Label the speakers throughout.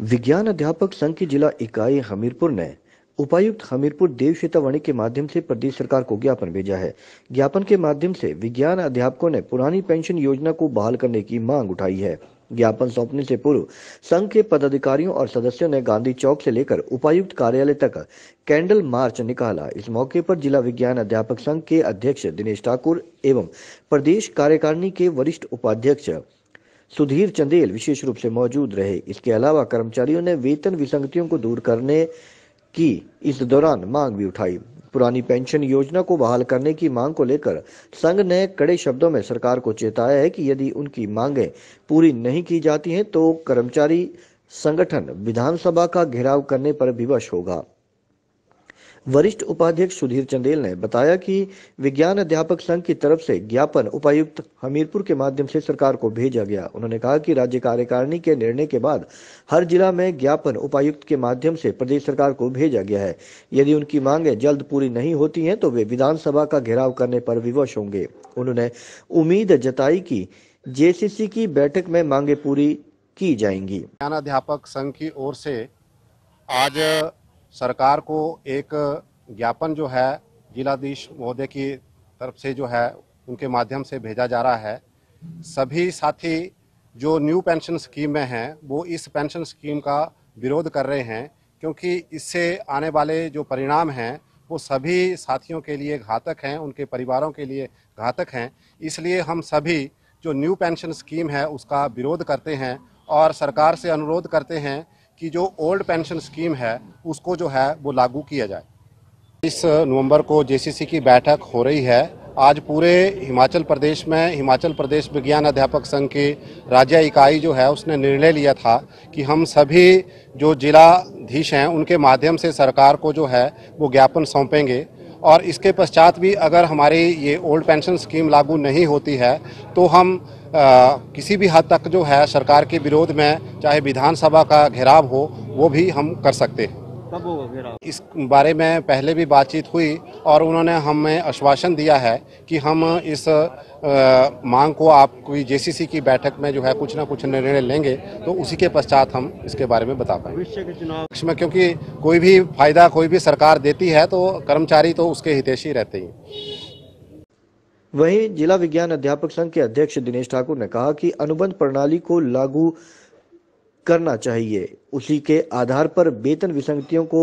Speaker 1: विज्ञान अध्यापक संघ की जिला इकाई हमीरपुर ने उपायुक्त हमीरपुर देव शेतावणी के माध्यम से प्रदेश सरकार को ज्ञापन भेजा है ज्ञापन के माध्यम से विज्ञान अध्यापकों ने पुरानी पेंशन योजना को बहाल करने की मांग उठाई है ज्ञापन सौंपने से पूर्व संघ के पदाधिकारियों और सदस्यों ने गांधी चौक से लेकर उपायुक्त कार्यालय तक कैंडल मार्च निकाला इस मौके पर जिला विज्ञान अध्यापक संघ के अध्यक्ष दिनेश ठाकुर एवं प्रदेश कार्यकारिणी के वरिष्ठ उपाध्यक्ष सुधीर चंदेल विशेष रूप से मौजूद रहे इसके अलावा कर्मचारियों ने वेतन विसंगतियों को दूर करने की इस दौरान मांग भी उठाई पुरानी पेंशन योजना को बहाल करने की मांग को लेकर संघ ने कड़े शब्दों में सरकार को चेताया है कि यदि उनकी मांगें पूरी नहीं की जाती हैं तो कर्मचारी संगठन विधानसभा का घेराव करने पर विवश होगा वरिष्ठ उपाध्यक्ष सुधीर चंदेल ने बताया कि विज्ञान अध्यापक संघ की तरफ से ज्ञापन उपायुक्त हमीरपुर के माध्यम से सरकार को भेजा गया उन्होंने कहा कि राज्य कार्यकारिणी के निर्णय के बाद हर जिला में ज्ञापन उपायुक्त के माध्यम से प्रदेश सरकार को भेजा गया है यदि उनकी मांगे जल्द पूरी नहीं होती है तो वे विधानसभा का घेराव करने पर विवश होंगे उन्होंने उम्मीद जताई की जेसीसी की बैठक में मांगे पूरी की जाएंगी
Speaker 2: अध्यापक संघ की ओर से आज सरकार को एक ज्ञापन जो है जिलाधीश महोदय की तरफ से जो है उनके माध्यम से भेजा जा रहा है सभी साथी जो न्यू पेंशन स्कीम में हैं वो इस पेंशन स्कीम का विरोध कर रहे हैं क्योंकि इससे आने वाले जो परिणाम हैं वो सभी साथियों के लिए घातक हैं उनके परिवारों के लिए घातक हैं इसलिए हम सभी जो न्यू पेंशन स्कीम है उसका विरोध करते हैं और सरकार से अनुरोध करते हैं कि जो ओल्ड पेंशन स्कीम है उसको जो है वो लागू किया जाए इस नवंबर को जेसीसी की बैठक हो रही है आज पूरे हिमाचल प्रदेश में हिमाचल प्रदेश विज्ञान अध्यापक संघ की राज्य इकाई जो है उसने निर्णय लिया था कि हम सभी जो जिलाधीश हैं उनके माध्यम से सरकार को जो है वो ज्ञापन सौंपेंगे और इसके पश्चात भी अगर हमारी ये ओल्ड पेंशन स्कीम लागू नहीं होती है तो हम किसी भी हद तक जो है सरकार के विरोध में चाहे विधानसभा का घेराव हो वो भी हम कर सकते हैं
Speaker 3: कब होगा घेराव
Speaker 2: इस बारे में पहले भी बातचीत हुई और उन्होंने हमें आश्वासन दिया है कि हम इस आ, मांग को आपकी सी की बैठक में जो है कुछ ना कुछ निर्णय लेंगे तो उसी के पश्चात हम इसके बारे में बता पाएंगे चुनाव में क्योंकि कोई भी फायदा कोई भी सरकार देती है तो कर्मचारी तो उसके हितेशी रहते ही
Speaker 1: वहीं जिला विज्ञान अध्यापक संघ के अध्यक्ष दिनेश ठाकुर ने कहा कि अनुबंध प्रणाली को लागू करना चाहिए उसी के आधार पर वेतन विसंगतियों को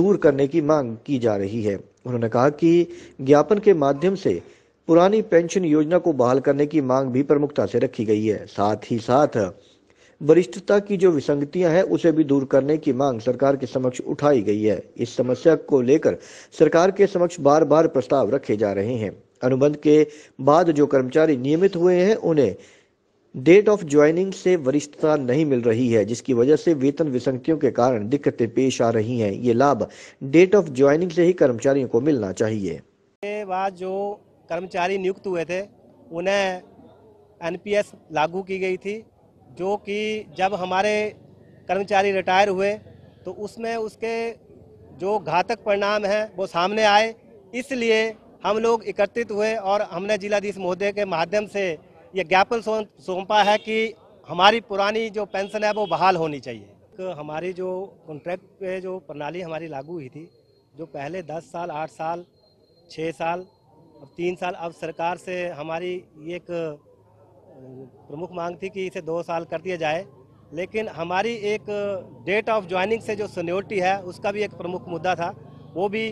Speaker 1: दूर करने की मांग की जा रही है उन्होंने कहा कि ज्ञापन के माध्यम से पुरानी पेंशन योजना को बहाल करने की मांग भी प्रमुखता से रखी गई है साथ ही साथ वरिष्ठता की जो विसंगतियां हैं उसे भी दूर करने की मांग सरकार के समक्ष उठाई गई है इस समस्या को लेकर सरकार के समक्ष बार बार प्रस्ताव रखे जा रहे हैं अनुबंध के बाद जो कर्मचारी नियमित हुए हैं उन्हें डेट ऑफ ज्वाइनिंग से वरिष्ठता नहीं मिल रही है जिसकी वजह से वेतन विसंगतियों के कारण दिक्कतें पेश आ रही हैं ये लाभ डेट ऑफ ज्वाइनिंग से ही कर्मचारियों को मिलना चाहिए
Speaker 3: बाद जो कर्मचारी नियुक्त हुए थे उन्हें एनपीएस लागू की गई थी जो कि जब हमारे कर्मचारी रिटायर हुए तो उसमें उसके जो घातक परिणाम हैं वो सामने आए इसलिए हम लोग एकत्रित हुए और हमने जिलाधीश महोदय के माध्यम से ये ज्ञापन सौंपा है कि हमारी पुरानी जो पेंशन है वो बहाल होनी चाहिए हमारी जो कॉन्ट्रैक्ट पे जो प्रणाली हमारी लागू हुई थी जो पहले दस साल आठ साल छः साल अब तीन साल अब सरकार से हमारी एक प्रमुख मांग थी कि इसे दो साल कर दिया जाए लेकिन हमारी एक डेट ऑफ ज्वाइनिंग से जो सीनियोरिटी है उसका भी एक प्रमुख मुद्दा था वो भी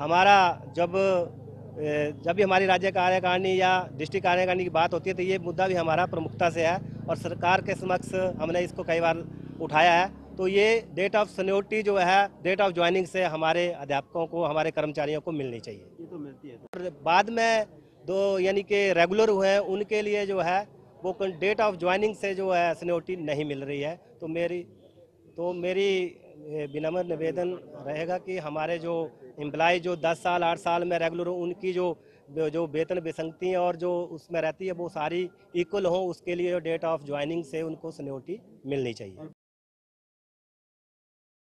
Speaker 3: हमारा जब जब भी हमारी राज्य कार्यकारिणी या डिस्ट्रिक्ट कार्यकारिणी की बात होती है तो ये मुद्दा भी हमारा प्रमुखता से है और सरकार के समक्ष हमने इसको कई बार उठाया है तो ये डेट ऑफ सीनियोरिटी जो है डेट ऑफ ज्वाइनिंग से हमारे अध्यापकों को हमारे कर्मचारियों को मिलनी चाहिए ये तो मिलती है बाद में दो यानी कि रेगुलर हुए हैं उनके लिए जो है वो डेट ऑफ ज्वाइनिंग से जो है एसनोटी नहीं मिल रही है तो मेरी तो मेरी विनम्र निवेदन रहेगा कि हमारे जो एम्प्लाई जो 10 साल 8 साल में रेगुलर हो उनकी जो जो वेतन विसंगतियाँ और जो उसमें रहती है वो सारी इक्वल हो उसके लिए डेट ऑफ ज्वाइनिंग से उनको सिन्योरिटी मिलनी चाहिए